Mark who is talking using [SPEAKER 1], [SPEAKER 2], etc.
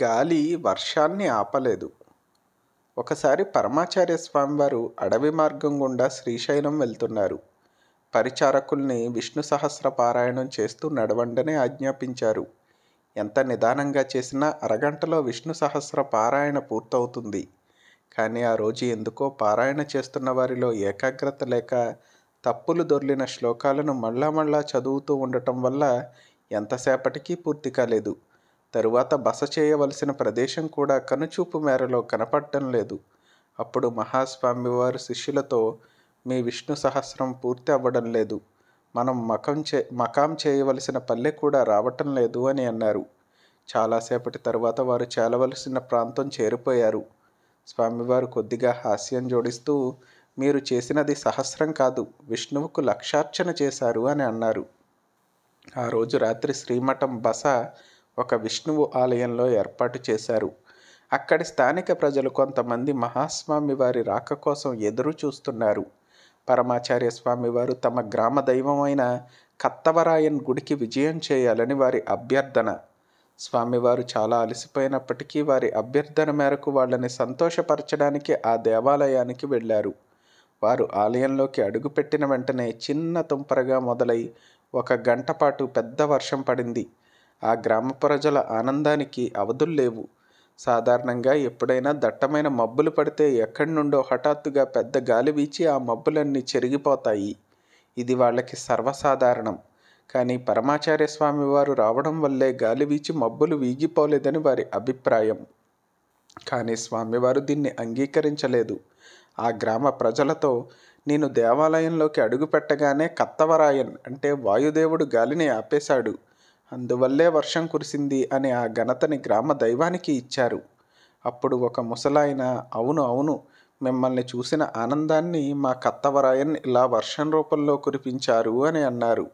[SPEAKER 1] గాలి వర్షాన్ని ఆపలేదు ఒకసారి పరమాచార్య స్వామివారు అడవి మార్గం గుండా శ్రీశైలం వెళ్తున్నారు పరిచారకుల్ని విష్ణు సహస్ర పారాయణం చేస్తూ నడవండని ఆజ్ఞాపించారు ఎంత నిదానంగా చేసినా అరగంటలో విష్ణు సహస్ర పారాయణ పూర్తవుతుంది కానీ ఆ రోజు ఎందుకో పారాయణ చేస్తున్న వారిలో ఏకాగ్రత లేక తప్పులు దొర్లిన శ్లోకాలను మళ్ళా మళ్ళా చదువుతూ ఉండటం వల్ల ఎంతసేపటికి పూర్తి కాలేదు తరువాత బస చేయవలసిన ప్రదేశం కూడా కనుచూపు మేరలో కనపడటం లేదు అప్పుడు మహాస్వామివారు శిష్యులతో మీ విష్ణు సహస్రం పూర్తి అవ్వడం లేదు మనం మకం చే మకాం చేయవలసిన పల్లె కూడా రావటం లేదు అని అన్నారు చాలాసేపటి తర్వాత వారు చేరవలసిన ప్రాంతం చేరిపోయారు స్వామివారు కొద్దిగా హాస్యం జోడిస్తూ మీరు చేసినది సహస్రం కాదు విష్ణువుకు లక్షార్చన చేశారు అని అన్నారు ఆ రోజు రాత్రి శ్రీమఠం బస ఒక విష్ణువు ఆలయంలో ఏర్పాటు చేశారు అక్కడి స్థానిక ప్రజలు కొంతమంది మహాస్వామి వారి రాక కోసం ఎదురు చూస్తున్నారు పరమాచార్య స్వామివారు తమ గ్రామ దైవమైన కత్తవరాయన్ గుడికి విజయం చేయాలని వారి అభ్యర్థన స్వామివారు చాలా అలసిపోయినప్పటికీ వారి అభ్యర్థన మేరకు వాళ్ళని సంతోషపరచడానికి ఆ దేవాలయానికి వెళ్ళారు వారు ఆలయంలోకి అడుగుపెట్టిన వెంటనే చిన్న తుంపరగా మొదలై ఒక గంట పాటు పెద్ద వర్షం పడింది ఆ గ్రామ ప్రజల ఆనందానికి అవధులు లేవు సాధారణంగా ఎప్పుడైనా దట్టమైన మబ్బులు పడితే ఎక్కడి నుండో హఠాత్తుగా పెద్ద గాలి వీచి ఆ మబ్బులన్నీ చెరిగిపోతాయి ఇది వాళ్ళకి సర్వసాధారణం కానీ పరమాచార్య స్వామి వారు రావడం వల్లే గాలి వీచి మబ్బులు వీగిపోలేదని వారి అభిప్రాయం కానీ స్వామివారు దీన్ని అంగీకరించలేదు ఆ గ్రామ ప్రజలతో నేను దేవాలయంలోకి అడుగుపెట్టగానే కత్తవరాయన్ అంటే వాయుదేవుడు గాలిని ఆపేశాడు అందువల్లే వర్షం కురిసింది అనే ఆ ఘనతని గ్రామ దైవానికి ఇచ్చారు అప్పుడు ఒక ముసలాయన అవును అవును మిమ్మల్ని చూసిన ఆనందాన్ని మా కత్తవరాయన్ ఇలా వర్షం రూపంలో కురిపించారు అని అన్నారు